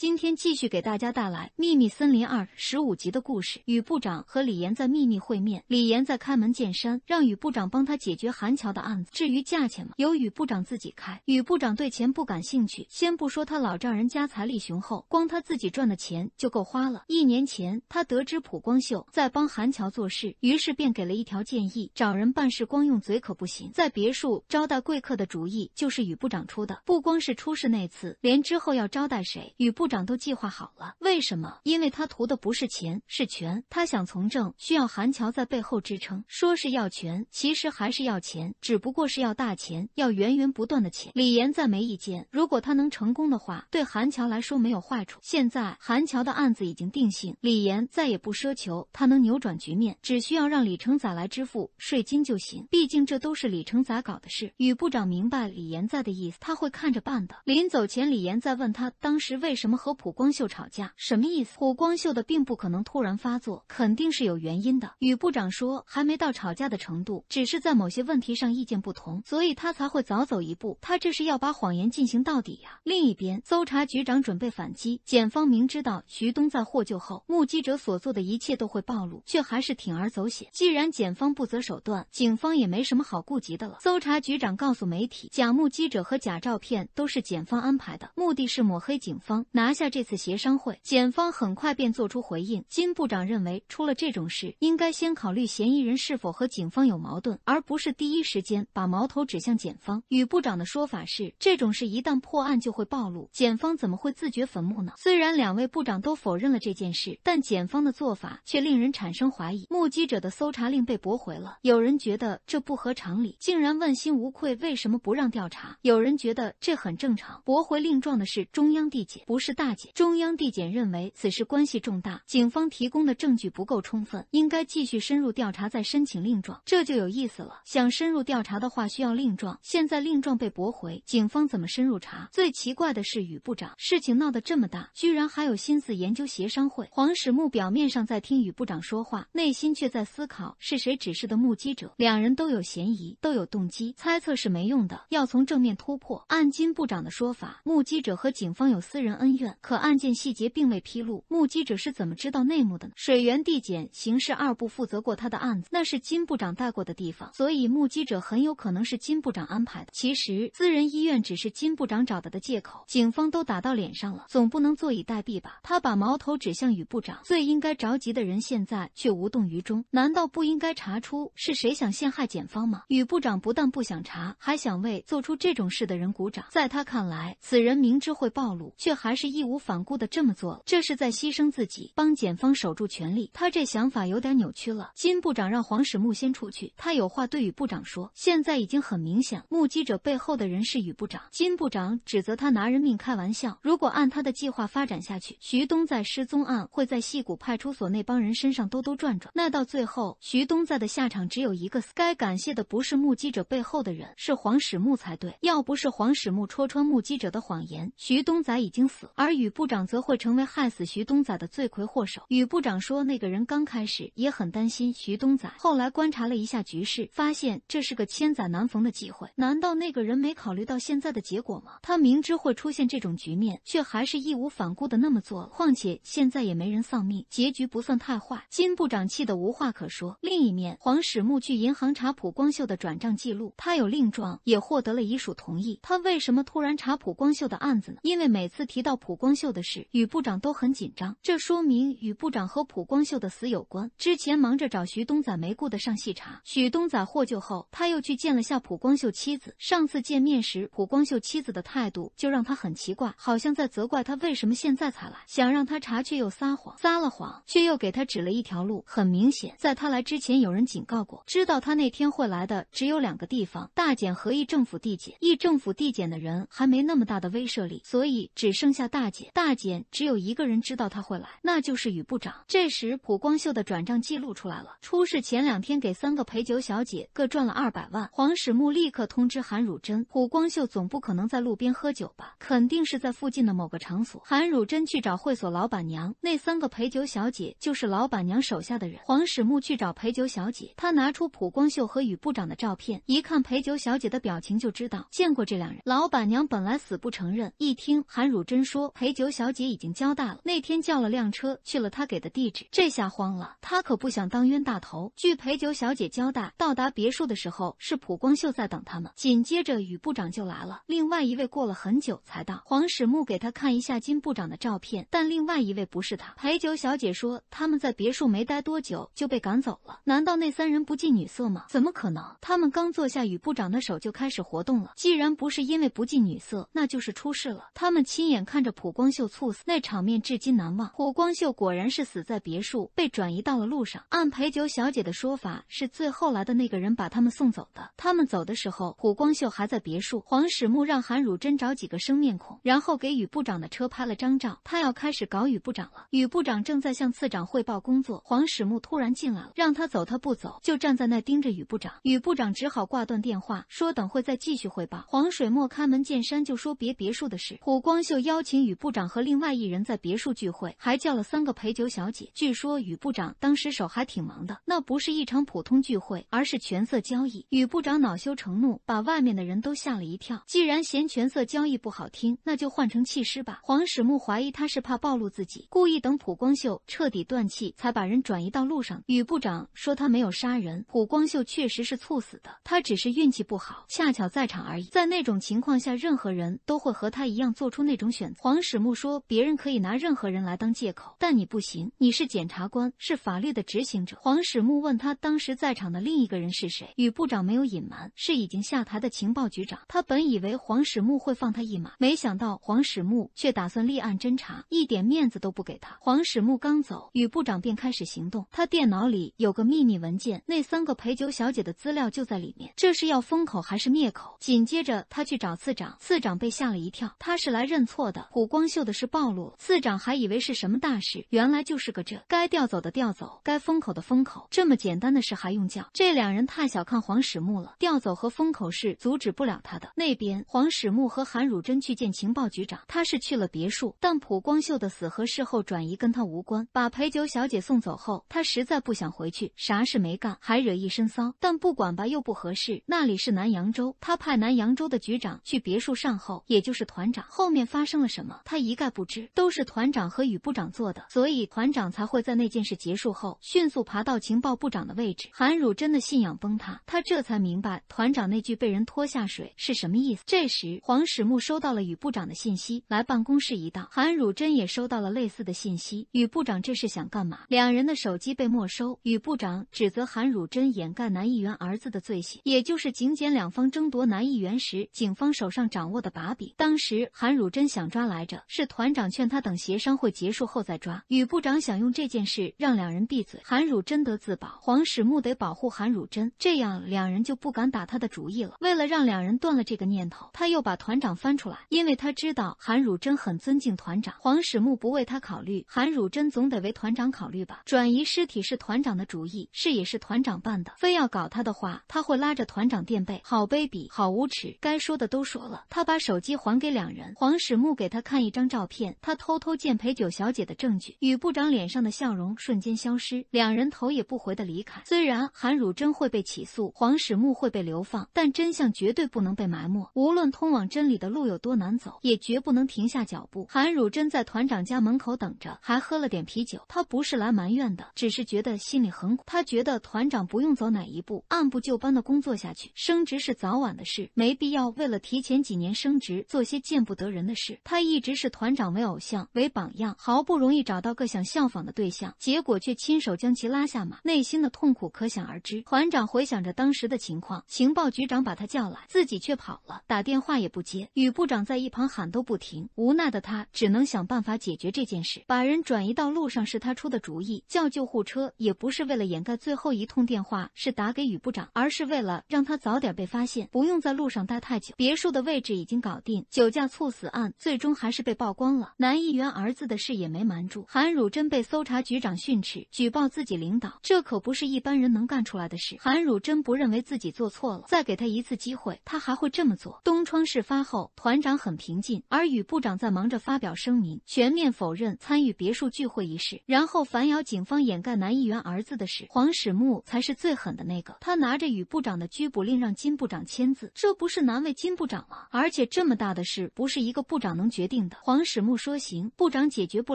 今天继续给大家带来《秘密森林》二十五集的故事。禹部长和李岩在秘密会面，李岩在开门见山，让禹部长帮他解决韩乔的案子。至于价钱嘛，由禹部长自己开。禹部长对钱不感兴趣，先不说他老丈人家财力雄厚，光他自己赚的钱就够花了。一年前，他得知普光秀在帮韩乔做事，于是便给了一条建议：找人办事光用嘴可不行。在别墅招待贵客的主意就是禹部长出的，不光是出事那次，连之后要招待谁，禹部。长都计划好了，为什么？因为他图的不是钱，是权。他想从政，需要韩乔在背后支撑。说是要权，其实还是要钱，只不过是要大钱，要源源不断的钱。李岩再没意见。如果他能成功的话，对韩乔来说没有坏处。现在韩乔的案子已经定性，李岩再也不奢求他能扭转局面，只需要让李成宰来支付税金就行。毕竟这都是李成宰搞的事。禹部长明白李岩在的意思，他会看着办的。临走前，李岩在问他当时为什么。和普光秀吵架什么意思？普光秀的病不可能突然发作，肯定是有原因的。与部长说还没到吵架的程度，只是在某些问题上意见不同，所以他才会早走一步。他这是要把谎言进行到底呀。另一边，搜查局长准备反击。检方明知道徐东在获救后，目击者所做的一切都会暴露，却还是铤而走险。既然检方不择手段，警方也没什么好顾及的了。搜查局长告诉媒体，假目击者和假照片都是检方安排的，目的是抹黑警方，拿。拿下这次协商会，检方很快便做出回应。金部长认为，出了这种事，应该先考虑嫌疑人是否和警方有矛盾，而不是第一时间把矛头指向检方。与部长的说法是，这种事一旦破案就会暴露，检方怎么会自掘坟墓呢？虽然两位部长都否认了这件事，但检方的做法却令人产生怀疑。目击者的搜查令被驳回了，有人觉得这不合常理，竟然问心无愧，为什么不让调查？有人觉得这很正常，驳回令状的是中央地检，不是。大姐，中央地检认为此事关系重大，警方提供的证据不够充分，应该继续深入调查，再申请令状。这就有意思了，想深入调查的话需要令状，现在令状被驳回，警方怎么深入查？最奇怪的是，禹部长事情闹得这么大，居然还有心思研究协商会。黄始木表面上在听禹部长说话，内心却在思考是谁指示的目击者，两人都有嫌疑，都有动机。猜测是没用的，要从正面突破。按金部长的说法，目击者和警方有私人恩怨。可案件细节并未披露，目击者是怎么知道内幕的呢？水源地检刑事二部负责过他的案子，那是金部长带过的地方，所以目击者很有可能是金部长安排的。其实私人医院只是金部长找的借口，警方都打到脸上了，总不能坐以待毙吧？他把矛头指向宇部长，最应该着急的人现在却无动于衷，难道不应该查出是谁想陷害检方吗？宇部长不但不想查，还想为做出这种事的人鼓掌。在他看来，此人明知会暴露，却还是。义无反顾的这么做，这是在牺牲自己，帮检方守住权力。他这想法有点扭曲了。金部长让黄始木先出去，他有话对宇部长说。现在已经很明显，目击者背后的人是宇部长。金部长指责他拿人命开玩笑。如果按他的计划发展下去，徐东在失踪案会在戏谷派出所那帮人身上兜兜转转，那到最后，徐东在的下场只有一个死。该感谢的不是目击者背后的人，是黄始木才对。要不是黄始木戳穿目击者的谎言，徐东仔已经死了。而禹部长则会成为害死徐东仔的罪魁祸首。禹部长说，那个人刚开始也很担心徐东仔，后来观察了一下局势，发现这是个千载难逢的机会。难道那个人没考虑到现在的结果吗？他明知会出现这种局面，却还是义无反顾的那么做了。况且现在也没人丧命，结局不算太坏。金部长气得无话可说。另一面，黄始木去银行查普光秀的转账记录。他有令状，也获得了遗属同意。他为什么突然查普光秀的案子呢？因为每次提到普。朴光秀的事与部长都很紧张，这说明与部长和朴光秀的死有关。之前忙着找徐东仔，没顾得上细查。徐东仔获救后，他又去见了下朴光秀妻子。上次见面时，朴光秀妻子的态度就让他很奇怪，好像在责怪他为什么现在才来，想让他查却又撒谎，撒了谎却又给他指了一条路。很明显，在他来之前，有人警告过，知道他那天会来的只有两个地方：大检和一政府递检。一政府递检的人还没那么大的威慑力，所以只剩下大。大姐，大姐，只有一个人知道他会来，那就是禹部长。这时，朴光秀的转账记录出来了，出事前两天给三个陪酒小姐各赚了二百万。黄始木立刻通知韩汝珍，朴光秀总不可能在路边喝酒吧？肯定是在附近的某个场所。韩汝珍去找会所老板娘，那三个陪酒小姐就是老板娘手下的人。黄始木去找陪酒小姐，他拿出朴光秀和禹部长的照片，一看陪酒小姐的表情就知道见过这两人。老板娘本来死不承认，一听韩汝珍说。陪酒小姐已经交代了。那天叫了辆车去了他给的地址，这下慌了。他可不想当冤大头。据陪酒小姐交代，到达别墅的时候，是蒲光秀在等他们。紧接着，宇部长就来了，另外一位过了很久才到。黄始木给他看一下金部长的照片，但另外一位不是他。陪酒小姐说他们在别墅没待多久就被赶走了。难道那三人不近女色吗？怎么可能？他们刚坐下，宇部长的手就开始活动了。既然不是因为不近女色，那就是出事了。他们亲眼看着。朴光秀猝死，那场面至今难忘。朴光秀果然是死在别墅，被转移到了路上。按陪酒小姐的说法，是最后来的那个人把他们送走的。他们走的时候，朴光秀还在别墅。黄始木让韩汝真找几个生面孔，然后给宇部长的车拍了张照。他要开始搞宇部长了。宇部长正在向次长汇报工作，黄始木突然进来了，让他走，他不走，就站在那盯着宇部长。宇部长只好挂断电话，说等会再继续汇报。黄水墨开门见山就说别别墅的事。朴光秀邀请宇。禹部长和另外一人在别墅聚会，还叫了三个陪酒小姐。据说禹部长当时手还挺忙的，那不是一场普通聚会，而是权色交易。禹部长恼羞成怒，把外面的人都吓了一跳。既然嫌权色交易不好听，那就换成弃尸吧。黄始木怀疑他是怕暴露自己，故意等普光秀彻底断气，才把人转移到路上。禹部长说他没有杀人，普光秀确实是猝死的，他只是运气不好，恰巧在场而已。在那种情况下，任何人都会和他一样做出那种选择。黄。始木说：“别人可以拿任何人来当借口，但你不行。你是检察官，是法律的执行者。”黄始木问他：“当时在场的另一个人是谁？”宇部长没有隐瞒，是已经下台的情报局长。他本以为黄始木会放他一马，没想到黄始木却打算立案侦查，一点面子都不给他。黄始木刚走，宇部长便开始行动。他电脑里有个秘密文件，那三个陪酒小姐的资料就在里面。这是要封口还是灭口？紧接着他去找次长，次长被吓了一跳。他是来认错的。普光秀的事暴露，次长还以为是什么大事，原来就是个这。该调走的调走，该封口的封口，这么简单的事还用叫？这两人太小看黄始木了，调走和封口是阻止不了他的。那边黄始木和韩汝真去见情报局长，他是去了别墅，但普光秀的死和事后转移跟他无关。把陪酒小姐送走后，他实在不想回去，啥事没干还惹一身骚，但不管吧又不合适。那里是南扬州，他派南扬州的局长去别墅善后，也就是团长。后面发生了什么？他一概不知，都是团长和宇部长做的，所以团长才会在那件事结束后迅速爬到情报部长的位置。韩汝真的信仰崩塌，他这才明白团长那句被人拖下水是什么意思。这时，黄始木收到了宇部长的信息，来办公室一道。韩汝真也收到了类似的信息。宇部长这是想干嘛？两人的手机被没收，宇部长指责韩汝真掩盖男议员儿子的罪行，也就是警检两方争夺男议员时，警方手上掌握的把柄。当时韩汝真想抓来。来着，是团长劝他等协商会结束后再抓。禹部长想用这件事让两人闭嘴。韩汝贞得自保，黄始木得保护韩汝贞，这样两人就不敢打他的主意了。为了让两人断了这个念头，他又把团长翻出来，因为他知道韩汝贞很尊敬团长。黄始木不为他考虑，韩汝贞总得为团长考虑吧？转移尸体是团长的主意，事也是团长办的。非要搞他的话，他会拉着团长垫背。好卑鄙，好无耻！该说的都说了，他把手机还给两人，黄始木给他。看一张照片，他偷偷见陪酒小姐的证据，与部长脸上的笑容瞬间消失，两人头也不回的离开。虽然韩汝贞会被起诉，黄始木会被流放，但真相绝对不能被埋没。无论通往真理的路有多难走，也绝不能停下脚步。韩汝贞在团长家门口等着，还喝了点啤酒。他不是来埋怨的，只是觉得心里很苦。他觉得团长不用走哪一步，按部就班的工作下去，升职是早晚的事，没必要为了提前几年升职做些见不得人的事。他一。一直是团长为偶像为榜样，好不容易找到个想效仿的对象，结果却亲手将其拉下马，内心的痛苦可想而知。团长回想着当时的情况，情报局长把他叫来，自己却跑了，打电话也不接。禹部长在一旁喊都不停，无奈的他只能想办法解决这件事，把人转移到路上是他出的主意，叫救护车也不是为了掩盖，最后一通电话是打给禹部长，而是为了让他早点被发现，不用在路上待太久。别墅的位置已经搞定，酒驾猝死案最终还。是被曝光了，男议员儿子的事也没瞒住，韩汝贞被搜查局长训斥，举报自己领导，这可不是一般人能干出来的事。韩汝贞不认为自己做错了，再给他一次机会，他还会这么做。东窗事发后，团长很平静，而禹部长在忙着发表声明，全面否认参与别墅聚会一事，然后反咬警方掩盖男议员儿子的事。黄始木才是最狠的那个，他拿着禹部长的拘捕令让金部长签字，这不是难为金部长吗？而且这么大的事，不是一个部长能决定。黄始木说：“行，部长解决不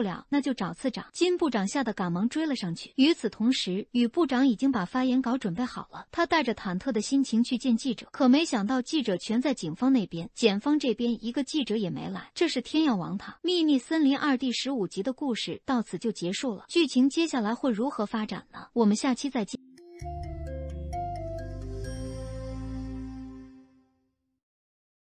了，那就找次长。”金部长吓得赶忙追了上去。与此同时，吕部长已经把发言稿准备好了，他带着忐忑的心情去见记者，可没想到记者全在警方那边，检方这边一个记者也没来。这是天要亡他！《秘密森林二》第十五集的故事到此就结束了，剧情接下来会如何发展呢？我们下期再见。